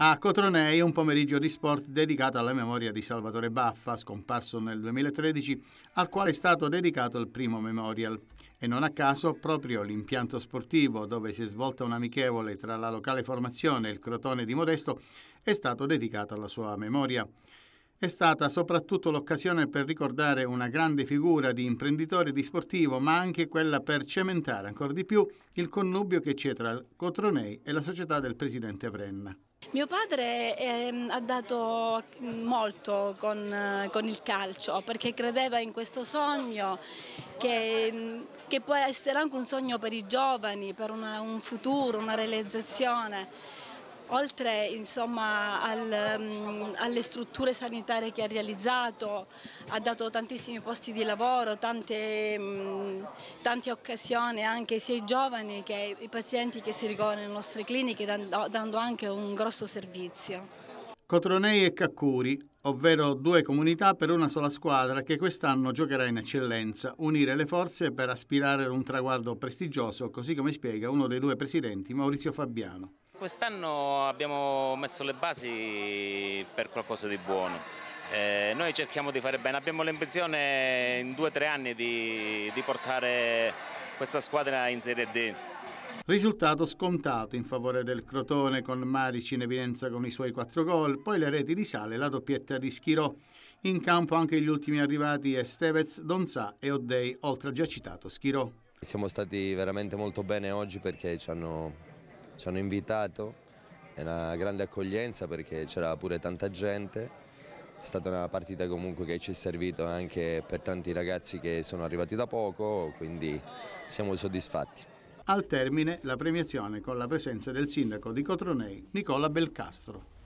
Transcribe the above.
A Cotronei un pomeriggio di sport dedicato alla memoria di Salvatore Baffa, scomparso nel 2013, al quale è stato dedicato il primo memorial. E non a caso proprio l'impianto sportivo, dove si è svolta un'amichevole tra la locale formazione e il Crotone di Modesto, è stato dedicato alla sua memoria. È stata soprattutto l'occasione per ricordare una grande figura di imprenditore e di sportivo, ma anche quella per cementare ancora di più il connubio che c'è tra Cotronei e la società del presidente Vrenna. Mio padre eh, ha dato mm, molto con, con, il calcio perché credeva in questo sogno che, mm, che può essere anche un sogno per i giovani, per una, un futuro, una realizzazione. Oltre insomma, al, mm, alle strutture sanitarie che ha realizzato, ha dato tantissimi posti di lavoro, tante, mh, tante occasioni anche sia i giovani che i pazienti che si ricorrono alle nostre cliniche dando anche un grosso servizio. Cotronei e Caccuri, ovvero due comunità per una sola squadra che quest'anno giocherà in eccellenza, unire le forze per aspirare a un traguardo prestigioso, così come spiega uno dei due presidenti, Maurizio Fabiano. Quest'anno abbiamo messo le basi per qualcosa di buono eh, noi cerchiamo di fare bene, abbiamo l'ambizione in due o tre anni di, di portare questa squadra in Serie D. Risultato scontato in favore del Crotone con Marici in evidenza con i suoi quattro gol, poi le reti di Sale e la doppietta di Schirò. In campo anche gli ultimi arrivati Estevez, Donzà e Oddei, oltre al già citato Schirò. Siamo stati veramente molto bene oggi perché ci hanno, ci hanno invitato, è una grande accoglienza perché c'era pure tanta gente è stata una partita comunque che ci è servito anche per tanti ragazzi che sono arrivati da poco, quindi siamo soddisfatti. Al termine la premiazione con la presenza del sindaco di Cotronei, Nicola Belcastro.